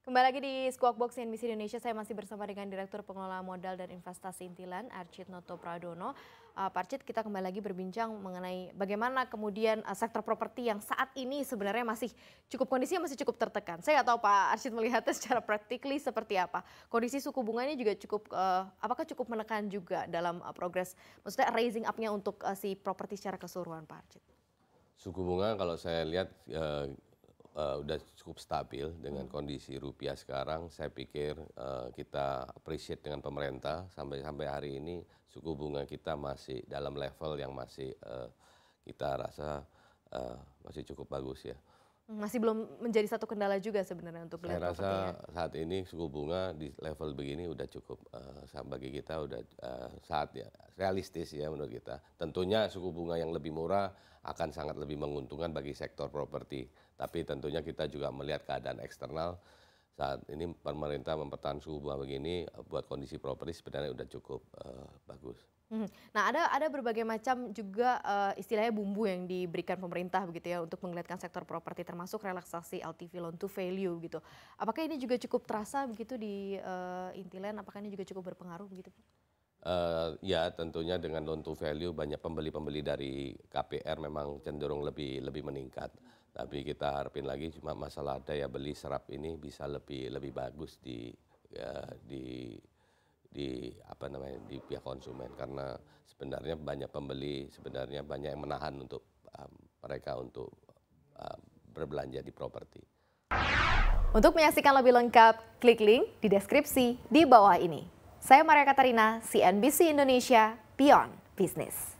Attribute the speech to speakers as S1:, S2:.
S1: Kembali lagi di Squawk Box NBC Indonesia, saya masih bersama dengan Direktur Pengelola Modal dan Investasi Intilan, Archit Noto Pradono. Uh, Pak Archit, kita kembali lagi berbincang mengenai bagaimana kemudian uh, sektor properti yang saat ini sebenarnya masih cukup kondisinya masih cukup tertekan. Saya nggak tahu Pak Archit melihatnya secara praktikly seperti apa. Kondisi suku bunganya juga cukup, uh, apakah cukup menekan juga dalam uh, progres, maksudnya raising up-nya untuk uh, si properti secara keseluruhan Pak Archit?
S2: Suku bunga kalau saya lihat uh, Eh, udah cukup stabil dengan hmm. kondisi rupiah sekarang. Saya pikir uh, kita appreciate dengan pemerintah sampai sampai hari ini suku bunga kita masih dalam level yang masih uh, kita rasa uh, masih cukup bagus ya.
S1: Masih belum menjadi satu kendala juga sebenarnya untuk Saya rasa ya.
S2: saat ini suku bunga di level begini udah cukup uh, bagi kita udah uh, saat ya realistis ya menurut kita. Tentunya suku bunga yang lebih murah akan sangat lebih menguntungkan bagi sektor properti. Tapi tentunya kita juga melihat keadaan eksternal saat ini pemerintah mempertahankan suhu bunga begini eh, buat kondisi properti sebenarnya sudah cukup uh, bagus.
S1: Hmm, nah ada ada berbagai macam juga uh, istilahnya bumbu yang diberikan pemerintah begitu ya untuk menggeletkan sektor properti termasuk relaksasi LTV loan to value gitu. Apakah ini juga cukup terasa begitu di uh, Intiland? Apakah ini juga cukup berpengaruh begitu?
S2: Uh, ya tentunya dengan loan to value banyak pembeli-pembeli dari KPR memang cenderung lebih lebih meningkat tapi kita harapin lagi cuma masalah daya beli serap ini bisa lebih lebih bagus di ya, di di apa namanya di pihak konsumen karena sebenarnya banyak pembeli sebenarnya banyak yang menahan untuk um, mereka untuk um, berbelanja di properti.
S1: Untuk menyaksikan lebih lengkap, klik link di deskripsi di bawah ini. Saya Maria Katarina, CNBC Indonesia, Beyond Business.